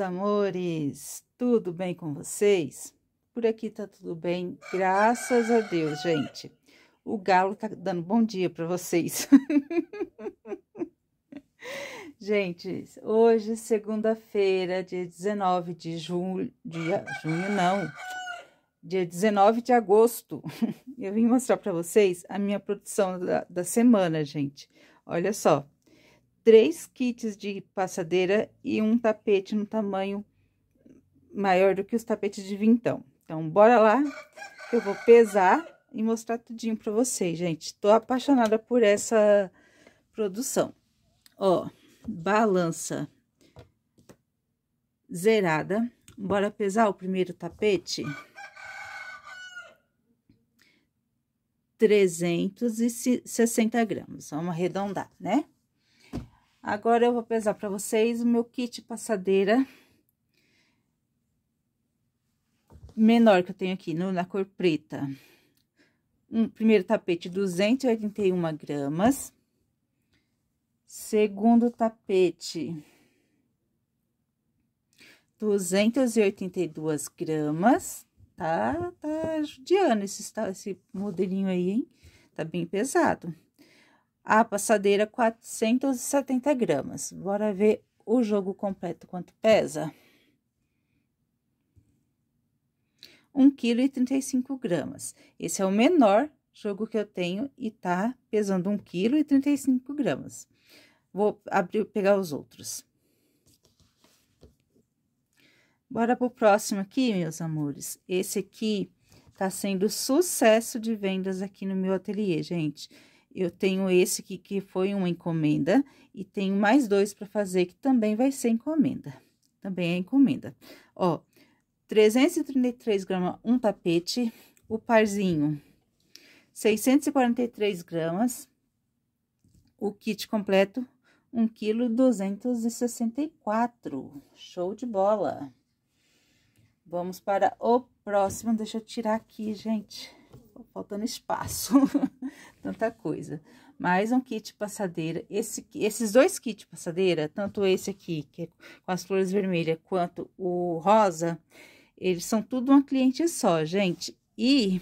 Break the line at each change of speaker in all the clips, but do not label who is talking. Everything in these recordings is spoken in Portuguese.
meus amores, tudo bem com vocês? Por aqui tá tudo bem, graças a Deus, gente. O galo tá dando bom dia para vocês. gente, hoje, segunda-feira, dia 19 de junho, dia, junho não, dia 19 de agosto. Eu vim mostrar para vocês a minha produção da, da semana, gente. Olha só três kits de passadeira e um tapete no tamanho maior do que os tapetes de vintão. Então, bora lá, que eu vou pesar e mostrar tudinho pra vocês, gente. Tô apaixonada por essa produção. Ó, balança zerada. Bora pesar o primeiro tapete? 360 gramas, vamos arredondar, né? Agora, eu vou pesar para vocês o meu kit passadeira menor que eu tenho aqui, no, na cor preta. Um, primeiro tapete, 281 gramas. Segundo tapete, 282 gramas. Tá, tá judiando esse, esse modelinho aí, hein? Tá bem pesado a passadeira 470 gramas. Bora ver o jogo completo quanto pesa? 1,35 kg. Esse é o menor jogo que eu tenho e tá pesando 1,35 kg. Vou abrir, pegar os outros. Bora pro próximo aqui, meus amores. Esse aqui tá sendo sucesso de vendas aqui no meu ateliê, gente. Eu tenho esse aqui que foi uma encomenda e tenho mais dois para fazer que também vai ser encomenda. Também é encomenda. Ó, 333 gramas, um tapete, o parzinho 643 gramas, o kit completo 1 kg 264. Show de bola! Vamos para o próximo. Deixa eu tirar aqui, gente. faltando espaço. tanta coisa. Mais um kit passadeira. Esse, esses dois kits passadeira, tanto esse aqui, que é com as flores vermelhas, quanto o rosa, eles são tudo uma cliente só, gente. E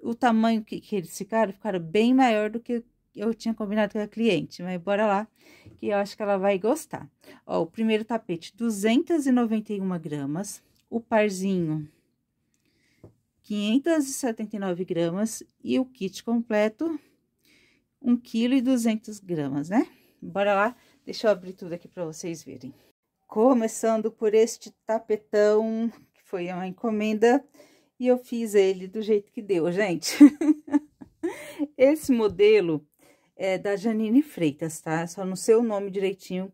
o tamanho que, que eles ficaram, ficaram bem maior do que eu tinha combinado com a cliente, mas bora lá, que eu acho que ela vai gostar. Ó, o primeiro tapete, 291 gramas, o parzinho, 579 gramas e o kit completo 1 kg e 200 gramas, né? Bora lá, deixa eu abrir tudo aqui para vocês verem. Começando por este tapetão, que foi uma encomenda, e eu fiz ele do jeito que deu, gente. Esse modelo é da Janine Freitas, tá? Só não sei o nome direitinho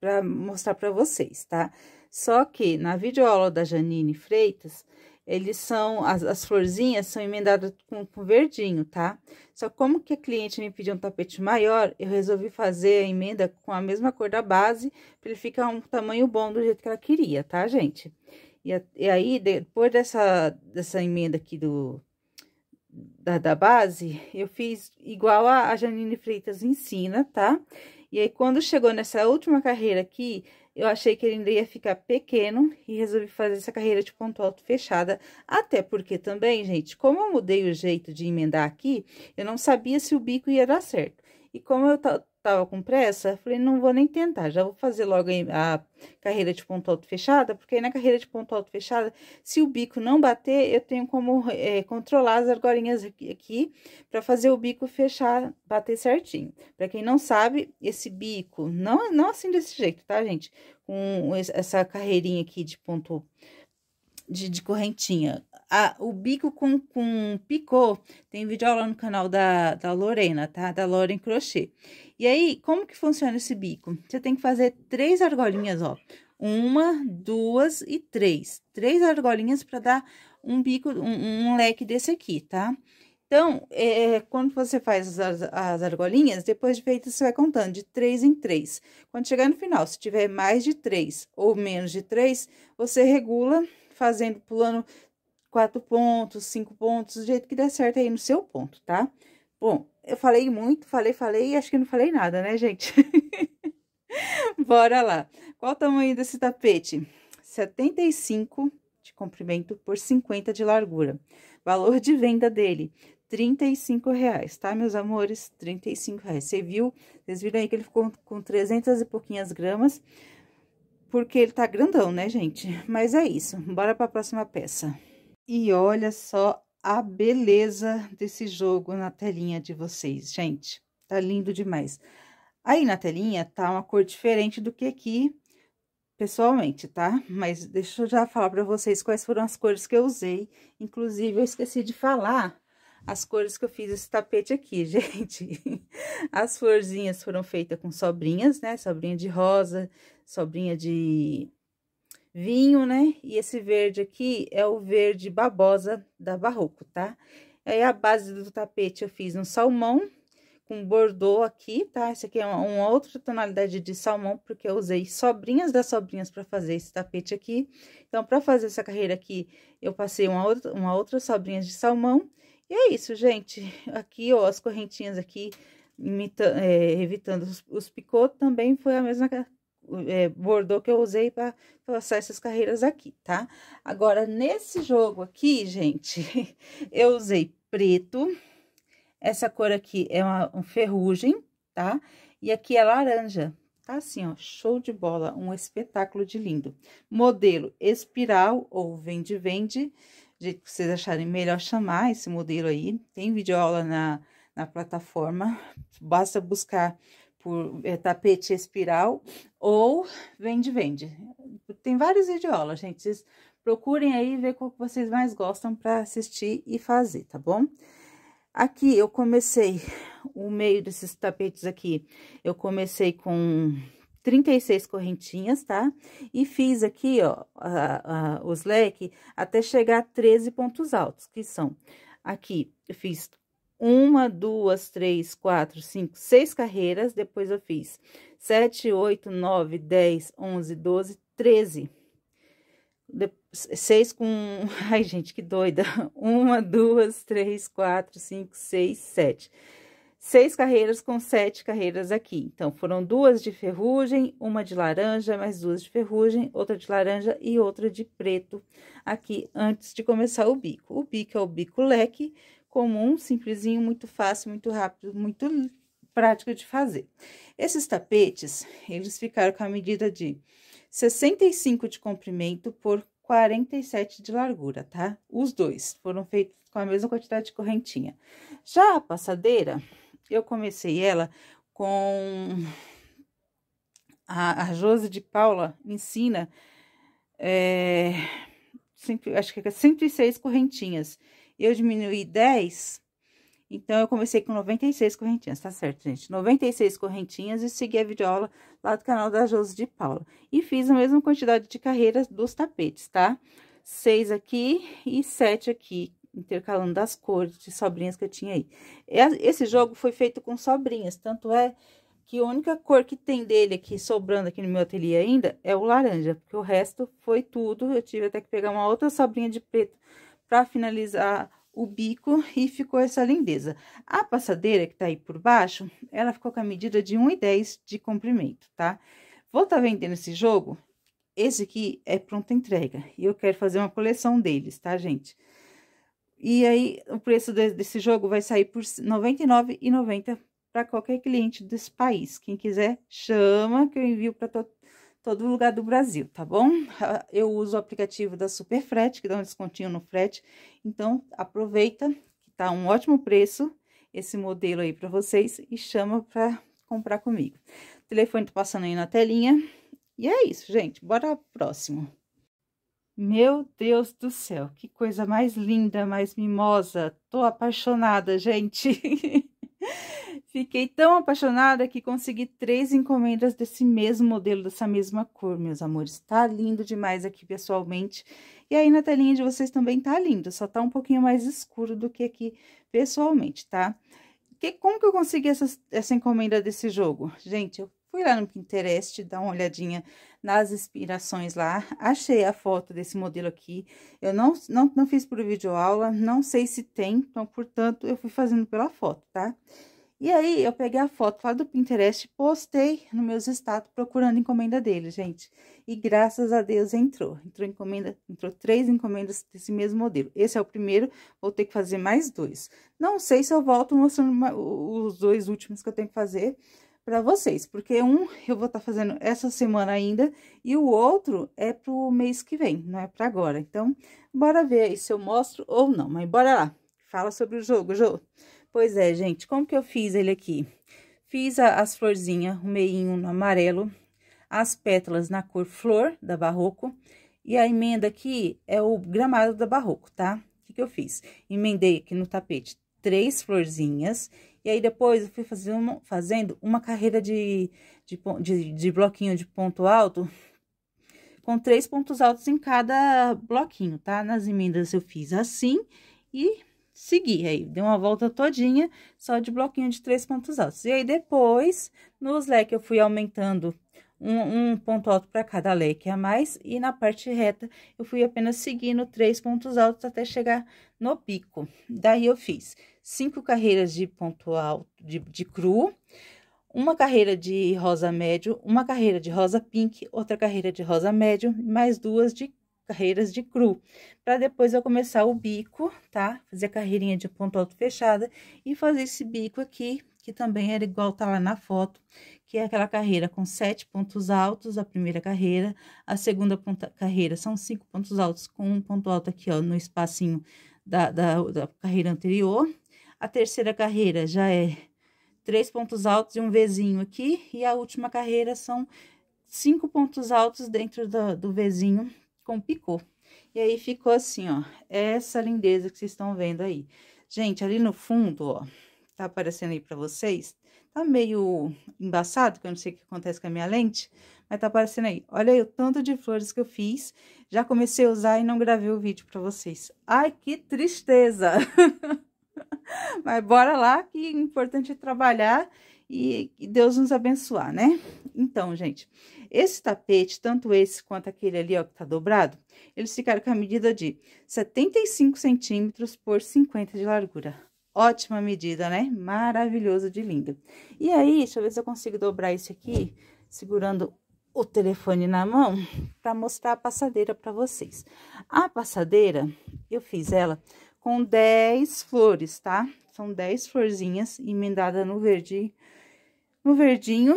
para mostrar para vocês, tá? Só que na videoaula da Janine Freitas, eles são, as, as florzinhas são emendadas com, com, verdinho, tá? Só como que a cliente me pediu um tapete maior, eu resolvi fazer a emenda com a mesma cor da base, para ele ficar um tamanho bom do jeito que ela queria, tá, gente? E, a, e aí, depois dessa, dessa emenda aqui do, da, da base, eu fiz igual a, a Janine Freitas ensina, tá? E aí, quando chegou nessa última carreira aqui, eu achei que ele ainda ia ficar pequeno e resolvi fazer essa carreira de ponto alto fechada, até porque também, gente, como eu mudei o jeito de emendar aqui, eu não sabia se o bico ia dar certo. E como eu tava com pressa, falei, não vou nem tentar, já vou fazer logo a carreira de ponto alto fechada, porque aí na carreira de ponto alto fechada, se o bico não bater, eu tenho como é, controlar as argolinhas aqui, aqui para fazer o bico fechar, bater certinho. Para quem não sabe, esse bico, não, não assim desse jeito, tá, gente? Com essa carreirinha aqui de ponto de, de correntinha. A, o bico com, com picô tem vídeo aula no canal da, da Lorena, tá? Da Lorena Crochê. E aí, como que funciona esse bico? Você tem que fazer três argolinhas, ó. Uma, duas e três. Três argolinhas para dar um bico, um, um, leque desse aqui, tá? Então, é, é quando você faz as, as argolinhas, depois de feito, você vai contando de três em três. Quando chegar no final, se tiver mais de três ou menos de três, você regula fazendo, pulando quatro pontos, cinco pontos, do jeito que der certo aí no seu ponto, tá? Bom, eu falei muito, falei, falei e acho que não falei nada, né, gente? Bora lá. Qual o tamanho desse tapete? 75 de comprimento por 50 de largura. Valor de venda dele, 35 reais, tá, meus amores? 35 reais. Você viu? Vocês viram aí que ele ficou com 300 e pouquinhas gramas porque ele tá grandão, né, gente? Mas é isso, bora pra próxima peça. E olha só a beleza desse jogo na telinha de vocês, gente. Tá lindo demais. Aí na telinha tá uma cor diferente do que aqui, pessoalmente, tá? Mas deixa eu já falar pra vocês quais foram as cores que eu usei. Inclusive, eu esqueci de falar as cores que eu fiz esse tapete aqui, gente. As florzinhas foram feitas com sobrinhas, né? Sobrinha de rosa, sobrinha de vinho, né? E esse verde aqui é o verde babosa da Barroco, tá? Aí, a base do tapete eu fiz um salmão com bordô aqui, tá? Esse aqui é uma, outra tonalidade de salmão, porque eu usei sobrinhas das sobrinhas para fazer esse tapete aqui. Então, para fazer essa carreira aqui, eu passei uma outra, uma outra sobrinha de salmão e é isso, gente. Aqui, ó, as correntinhas aqui, é, evitando os, os picotos, também foi a mesma é, bordô que eu usei para passar essas carreiras aqui, tá? Agora, nesse jogo aqui, gente, eu usei preto. Essa cor aqui é uma, um ferrugem, tá? E aqui é laranja. Tá assim, ó, show de bola, um espetáculo de lindo. Modelo espiral ou vende-vende, jeito que vocês acharem melhor chamar esse modelo aí. Tem videoaula na, na plataforma, basta buscar por é, tapete espiral ou vende-vende. Tem vários videoaulas, gente. Vocês procurem aí ver qual que vocês mais gostam para assistir e fazer, tá bom? Aqui eu comecei o meio desses tapetes aqui. Eu comecei com 36 correntinhas, tá? E fiz aqui, ó, a, a, os leque até chegar a 13 pontos altos, que são aqui, eu fiz uma, duas, três, quatro, cinco, seis carreiras, depois eu fiz sete, oito, nove, dez, onze, doze, treze. De, seis com. Ai, gente, que doida! Uma, duas, três, quatro, cinco, seis, sete seis carreiras com sete carreiras aqui. Então, foram duas de ferrugem, uma de laranja, mais duas de ferrugem, outra de laranja e outra de preto aqui antes de começar o bico. O bico é o bico leque, comum, simplesinho, muito fácil, muito rápido, muito prático de fazer. Esses tapetes, eles ficaram com a medida de 65 de comprimento por 47 de largura, tá? Os dois foram feitos com a mesma quantidade de correntinha. Já a passadeira, eu comecei ela com a, a Jose de Paula ensina, é, acho que é 106 correntinhas. Eu diminui 10, então eu comecei com 96 correntinhas, tá certo, gente? 96 correntinhas e segui a videoaula lá do canal da Jose de Paula. E fiz a mesma quantidade de carreiras dos tapetes, tá? Seis aqui e sete aqui, intercalando as cores de sobrinhas que eu tinha aí. Esse jogo foi feito com sobrinhas, tanto é que a única cor que tem dele aqui, sobrando aqui no meu ateliê ainda, é o laranja, porque o resto foi tudo, eu tive até que pegar uma outra sobrinha de preto para finalizar o bico e ficou essa lindeza. A passadeira que tá aí por baixo, ela ficou com a medida de 1,10 de comprimento, tá? Vou estar tá vendendo esse jogo, esse aqui é pronta entrega, e eu quero fazer uma coleção deles, tá, gente? E aí, o preço de, desse jogo vai sair por R$ 99,90 para qualquer cliente desse país. Quem quiser, chama que eu envio para to todo lugar do Brasil, tá bom? Eu uso o aplicativo da Super Frete, que dá um descontinho no frete. Então, aproveita que tá um ótimo preço esse modelo aí para vocês e chama para comprar comigo. O telefone tá passando aí na telinha. E é isso, gente. Bora pro próximo. Meu Deus do céu, que coisa mais linda, mais mimosa. Tô apaixonada, gente. Fiquei tão apaixonada que consegui três encomendas desse mesmo modelo, dessa mesma cor, meus amores. Tá lindo demais aqui pessoalmente. E aí na telinha de vocês também tá lindo, só tá um pouquinho mais escuro do que aqui pessoalmente, tá? Que, como que eu consegui essa, essa encomenda desse jogo? Gente, eu Fui lá no Pinterest dar uma olhadinha nas inspirações lá, achei a foto desse modelo aqui. Eu não, não, não fiz por vídeo aula, não sei se tem, então, portanto, eu fui fazendo pela foto, tá? E aí, eu peguei a foto lá do Pinterest, postei no meus status procurando encomenda dele, gente. E graças a Deus entrou. Entrou encomenda, entrou três encomendas desse mesmo modelo. Esse é o primeiro, vou ter que fazer mais dois. Não sei se eu volto mostrando os dois últimos que eu tenho que fazer, para vocês, porque um eu vou estar tá fazendo essa semana ainda e o outro é pro mês que vem, não é para agora. Então, bora ver aí se eu mostro ou não, mas bora lá. Fala sobre o jogo, Jô. Pois é, gente, como que eu fiz ele aqui? Fiz a, as florzinhas, o meinho no amarelo, as pétalas na cor flor da Barroco e a emenda aqui é o gramado da Barroco, tá? O que, que eu fiz? Emendei aqui no tapete três florzinhas. E aí, depois, eu fui fazer uma, fazendo uma carreira de, de, de, de bloquinho de ponto alto, com três pontos altos em cada bloquinho, tá? Nas emendas eu fiz assim e segui aí, dei uma volta todinha só de bloquinho de três pontos altos. E aí, depois, nos leques eu fui aumentando um, um ponto alto para cada leque a é mais, e na parte reta eu fui apenas seguindo três pontos altos até chegar no pico. Daí eu fiz cinco carreiras de ponto alto de, de cru, uma carreira de rosa médio, uma carreira de rosa pink, outra carreira de rosa médio, mais duas de carreiras de cru, para depois eu começar o bico, tá? Fazer a carreirinha de ponto alto fechada e fazer esse bico aqui que também era igual tá lá na foto, que é aquela carreira com sete pontos altos, a primeira carreira, a segunda ponta, carreira são cinco pontos altos, com um ponto alto aqui, ó, no espacinho da, da, da carreira anterior. A terceira carreira já é três pontos altos e um vizinho aqui, e a última carreira são cinco pontos altos dentro do, do Vzinho com picô. E aí ficou assim, ó, essa lindeza que vocês estão vendo aí. Gente, ali no fundo, ó, tá aparecendo aí para vocês, tá meio embaçado, que eu não sei o que acontece com a minha lente, mas tá aparecendo aí. Olha aí o tanto de flores que eu fiz, já comecei a usar e não gravei o vídeo para vocês. Ai, que tristeza! mas bora lá, que é importante trabalhar e, e Deus nos abençoar, né? Então, gente, esse tapete, tanto esse quanto aquele ali, ó, que tá dobrado, eles ficaram com a medida de 75 centímetros por 50 de largura. Ótima medida, né? Maravilhoso de lindo. E aí, deixa eu ver se eu consigo dobrar isso aqui, segurando o telefone na mão, para mostrar a passadeira para vocês. A passadeira, eu fiz ela com 10 flores, tá? São 10 florzinhas emendada no verde, no verdinho.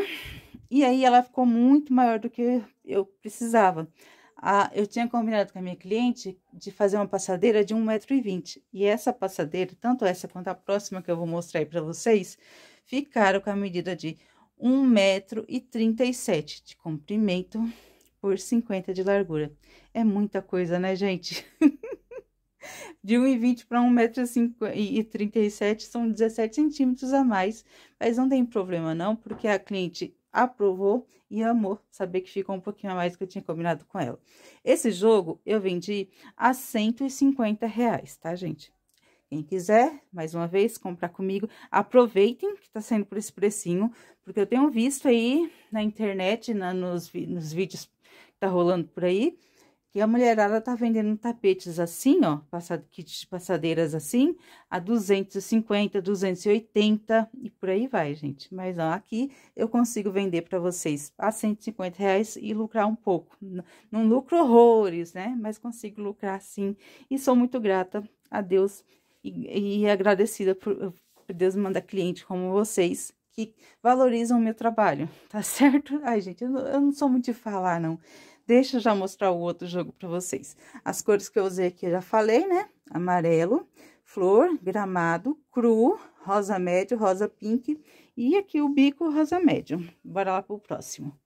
E aí, ela ficou muito maior do que eu precisava a, eu tinha combinado com a minha cliente de fazer uma passadeira de 1,20m. E essa passadeira, tanto essa quanto a próxima que eu vou mostrar aí para vocês, ficaram com a medida de 1,37m de comprimento por 50 de largura. É muita coisa, né, gente? de 1,20 para 1,37m são 17 centímetros a mais, mas não tem problema não, porque a cliente aprovou e amou saber que ficou um pouquinho a mais que eu tinha combinado com ela. Esse jogo eu vendi a 150 reais, tá, gente? Quem quiser, mais uma vez, comprar comigo, aproveitem que tá saindo por esse precinho, porque eu tenho visto aí na internet, na, nos, nos vídeos que tá rolando por aí, que a mulherada tá vendendo tapetes assim, ó, kits de passadeiras assim, a 250, 280 e por aí vai, gente. Mas ó, aqui eu consigo vender para vocês a 150 reais e lucrar um pouco. Não lucro horrores, né? Mas consigo lucrar sim. E sou muito grata a Deus e, e agradecida por, por Deus mandar cliente como vocês que valorizam o meu trabalho, tá certo? Ai, gente, eu eu não sou muito de falar, não. Deixa eu já mostrar o outro jogo para vocês. As cores que eu usei aqui, eu já falei, né? Amarelo, flor, gramado, cru, rosa médio, rosa pink e aqui o bico rosa médio. Bora lá pro próximo.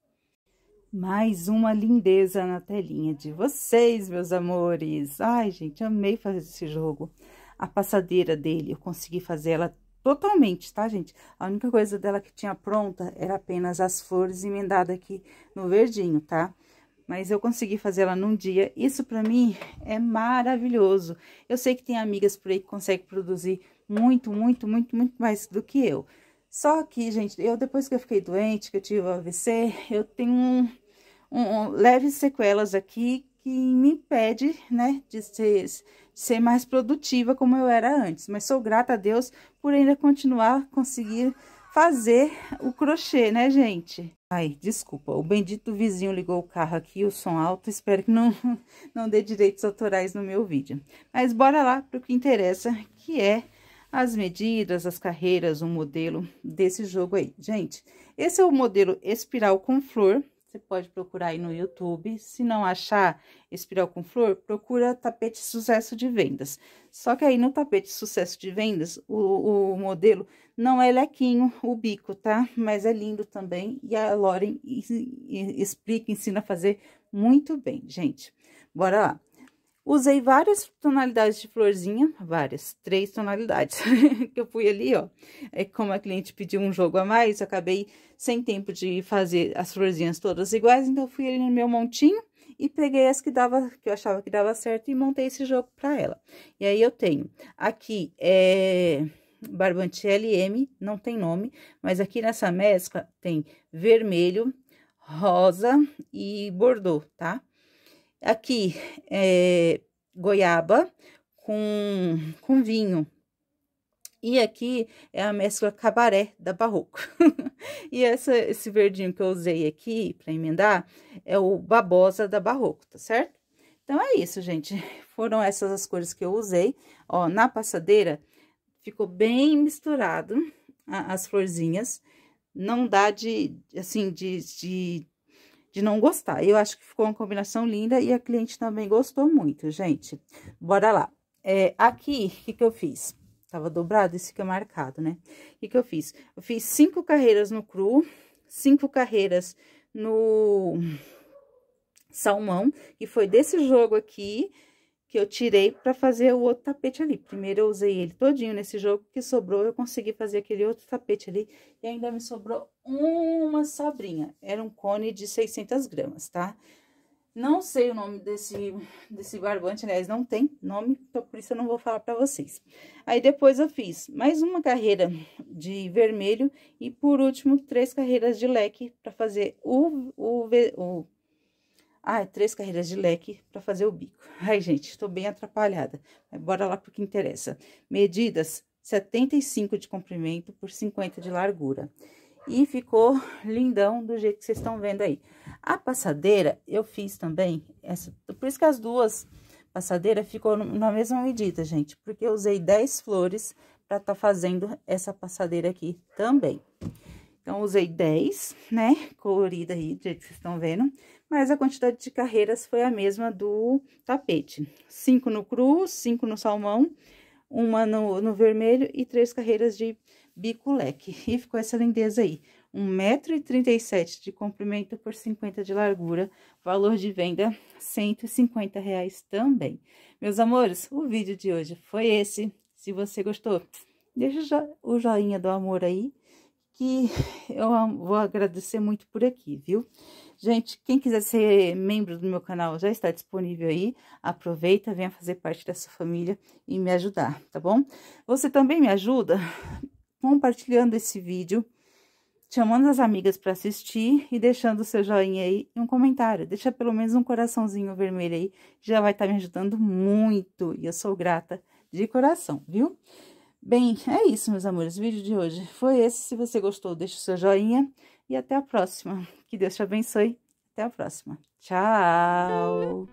Mais uma lindeza na telinha de vocês, meus amores. Ai, gente, amei fazer esse jogo. A passadeira dele, eu consegui fazer ela totalmente, tá, gente? A única coisa dela que tinha pronta era apenas as flores emendadas aqui no verdinho, tá? Tá? mas eu consegui fazer ela num dia. Isso para mim é maravilhoso. Eu sei que tem amigas por aí que conseguem produzir muito, muito, muito, muito mais do que eu. Só que, gente, eu depois que eu fiquei doente, que eu tive AVC, eu tenho um, um, um leves sequelas aqui que me impede, né, de ser, de ser mais produtiva como eu era antes. Mas sou grata a Deus por ainda continuar conseguir fazer o crochê, né, gente? Ai, desculpa, o bendito vizinho ligou o carro aqui, o som alto, espero que não, não dê direitos autorais no meu vídeo. Mas bora lá para o que interessa, que é as medidas, as carreiras, o modelo desse jogo aí. Gente, esse é o modelo espiral com flor, você pode procurar aí no YouTube. Se não achar espiral com flor, procura tapete sucesso de vendas. Só que aí no tapete sucesso de vendas, o, o modelo não é lequinho o bico, tá? Mas é lindo também e a Loren explica, ensina a fazer muito bem, gente. Bora lá. Usei várias tonalidades de florzinha, várias, três tonalidades, que eu fui ali, ó. É, como a cliente pediu um jogo a mais, eu acabei sem tempo de fazer as florzinhas todas iguais, então eu fui ali no meu montinho e peguei as que dava, que eu achava que dava certo e montei esse jogo para ela. E aí eu tenho aqui é Barbantielli M, não tem nome, mas aqui nessa mescla tem vermelho, rosa e bordô, tá? Aqui é goiaba com, com vinho. E aqui é a mescla cabaré da Barroco. e essa, esse verdinho que eu usei aqui para emendar é o babosa da Barroco, tá certo? Então, é isso, gente. Foram essas as cores que eu usei. Ó, na passadeira, Ficou bem misturado as florzinhas. Não dá de, assim, de, de, de não gostar. Eu acho que ficou uma combinação linda e a cliente também gostou muito, gente. Bora lá. É, aqui, o que, que eu fiz? Tava dobrado, isso fica é marcado, né? O que, que eu fiz? Eu fiz cinco carreiras no cru, cinco carreiras no salmão, e foi desse jogo aqui que eu tirei para fazer o outro tapete ali. Primeiro eu usei ele todinho nesse jogo, que sobrou eu consegui fazer aquele outro tapete ali e ainda me sobrou uma sobrinha. Era um cone de 600 gramas, tá? Não sei o nome desse, desse barbante, aliás, não tem nome, então por isso eu não vou falar para vocês. Aí depois eu fiz mais uma carreira de vermelho e por último três carreiras de leque para fazer o, o, o ah, é três carreiras de leque para fazer o bico. Ai, gente, estou bem atrapalhada. Mas bora lá para o que interessa. Medidas 75 de comprimento por 50 de largura. E ficou lindão do jeito que vocês estão vendo aí. A passadeira eu fiz também, essa, por isso que as duas passadeiras ficou na mesma medida, gente. Porque eu usei 10 flores para estar tá fazendo essa passadeira aqui também. Então, usei 10, né, colorida aí, do jeito que vocês estão vendo mas a quantidade de carreiras foi a mesma do tapete. Cinco no cru, cinco no salmão, uma no, no vermelho e três carreiras de bico leque. E ficou essa lindeza aí. 1,37m de comprimento por 50 de largura, valor de venda 150 reais também. Meus amores, o vídeo de hoje foi esse. Se você gostou, deixa o joinha do amor aí que eu vou agradecer muito por aqui, viu? Gente, quem quiser ser membro do meu canal já está disponível aí, aproveita, venha fazer parte dessa família e me ajudar, tá bom? Você também me ajuda compartilhando esse vídeo, chamando as amigas para assistir e deixando o seu joinha aí e um comentário. Deixa pelo menos um coraçãozinho vermelho aí, já vai estar tá me ajudando muito e eu sou grata de coração, viu? Bem, é isso, meus amores. O vídeo de hoje foi esse. Se você gostou, deixa o seu joinha e até a próxima. Que Deus te abençoe. Até a próxima. Tchau!